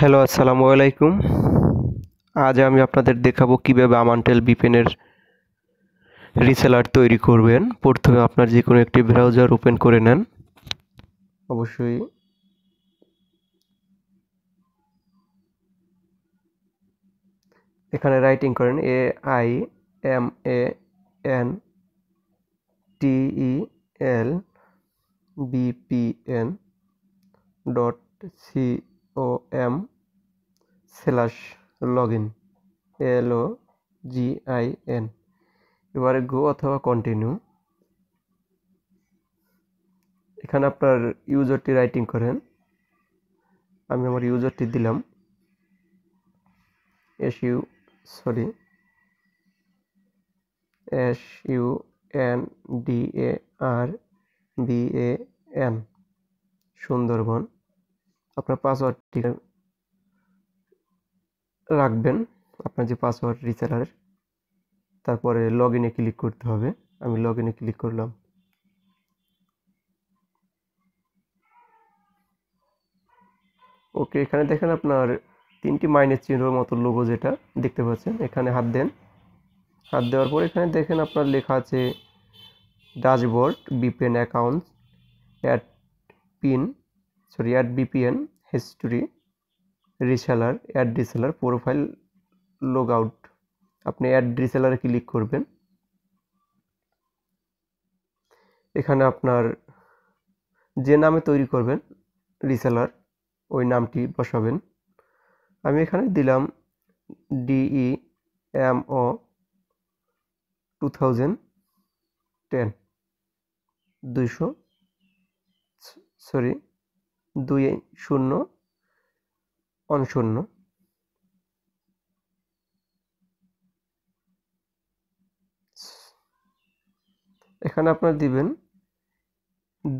hello আসসালামু আলাইকুম আজ আমি আপনাদের দেখাবো কীভাবে আমানটেল বিপেনের রিসেলার তৈরি করবেন প্রথমে আপনার যে কোনো একটি ব্রাউজার ওপেন করে নেন অবশ্যই এখানে রাইটিং করেন A I M A N T E L BPN dot C O M slash log in L O G I N এবারে গো অথবা কন্টিনিউ এখানে আপনার ইউজারটি রাইটিং করেন আমি আমার ইউজারটি দিলাম S U sorry S U N D A R B A N Sundarban আপনার পাসওয়ার্ডটি রাখবেন আপনার যে পাসওয়ার্ড রিসেলারের তারপরে লগ ইনে ক্লিক করতে হবে আমি লগ ইনে ক্লিক করলাম ওকে এখানে দেখেন আপনার তিনটি মাইনাস চিহ্নর মতো লোগো যেটা দেখতে পাচ্ছেন এখানে হাত দেন হাত দেওয়ার পর এখানে দেখেন আপনার লেখা আছে dashboard BPN account at pin sorry add BPN history reseller add reseller profile log out আপনি অ্যাড রিসেলারে ক্লিক করবেন এখানে আপনার যে নামে তৈরি করবেন রিসেলার ওই নামটি বসাবেন আমি এখানে দিলাম D E M O two thousand ten দুইশো সরি দুই শূন্য অনশূন্য এখানে আপনার দিবেন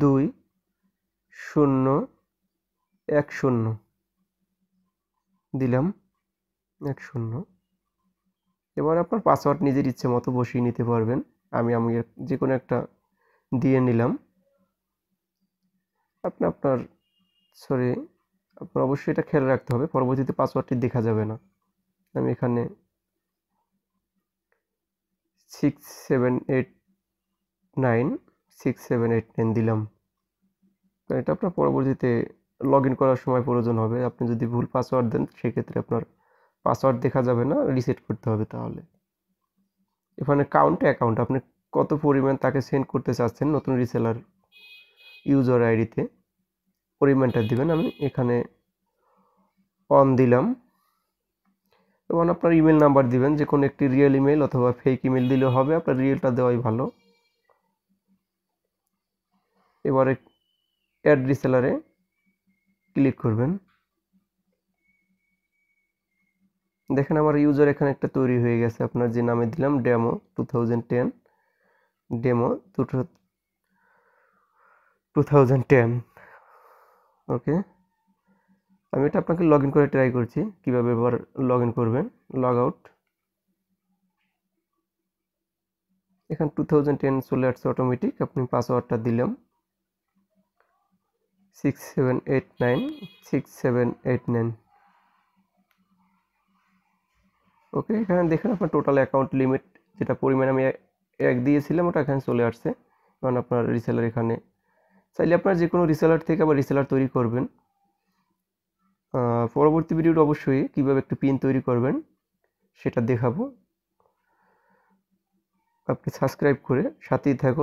দুই শূন্য এক শূন্য দিলাম এক শূন্য এবার আপনার পাসওয়ার্ড নিজের ইচ্ছে মতো বসিয়ে নিতে পারবেন আমি আমি যে কোনো একটা দিয়ে নিলাম আপনি আপনার সরি আপনার অবশ্যই এটা খেয়াল রাখতে হবে পরবর্তীতে পাসওয়ার্ডটি দেখা যাবে না আমি এখানে six seven eight nine six seven eight nine দিলাম কারণ এটা আপনার পরবর্তীতে লগ ইন করার সময় প্রয়োজন হবে আপনি যদি ভুল পাসওয়ার্ড দেন সেক্ষেত্রে আপনার পাসওয়ার্ড দেখা যাবে না রিসেট করতে হবে তাহলে এখানে কাউন্ট অ্যাকাউন্ট আপনি কত পরিমাণ তাকে সেন্ড করতে চাচ্ছেন নতুন রিসেলার ইউজার আইডিতে পরিমাণটা দিবেন আমি এখানে অন দিলাম এবং আপনার ইমেল নাম্বার দিবেন যে কোনো একটি রিয়েল ইমেল অথবা ফেক ইমেল দিলেও হবে আপনার রিয়েলটা দেওয়াই ভালো এবারে অ্যাড রিসেলারে ক্লিক করবেন দেখেন আমার ইউজার এখানে একটা তৈরি হয়ে গেছে আপনার যে নামে দিলাম demo two thousand ten demo two two thousand ten okay আমি এটা আপনাকে লগ ইন করে ট্রাই করছি কীভাবে এবার লগ ইন করবেন লগ আউট এখানে টু থাউজেন্ড টেন চলে আসছে অটোমেটিক আপনি পাসওয়ার্ডটা দিলাম six seven eight nine six seven eight nine okay এখানে দেখেন আপনার টোটাল অ্যাকাউন্ট লিমিট যেটা পরিমাণ আমি এক দিয়েছিলাম ওটা এখানে চলে আসছে কারণ আপনার রিসেলার এখানে চাইলে আপনারা যে কোনো রিসেলার থেকে আবার রিসেলার তৈরি করবেন পরবর্তী ভিডিওটা অবশ্যই কীভাবে একটা পিন তৈরি করবেন সেটা দেখাবো আপনি সাবস্ক্রাইব করে সাথেই থাকুন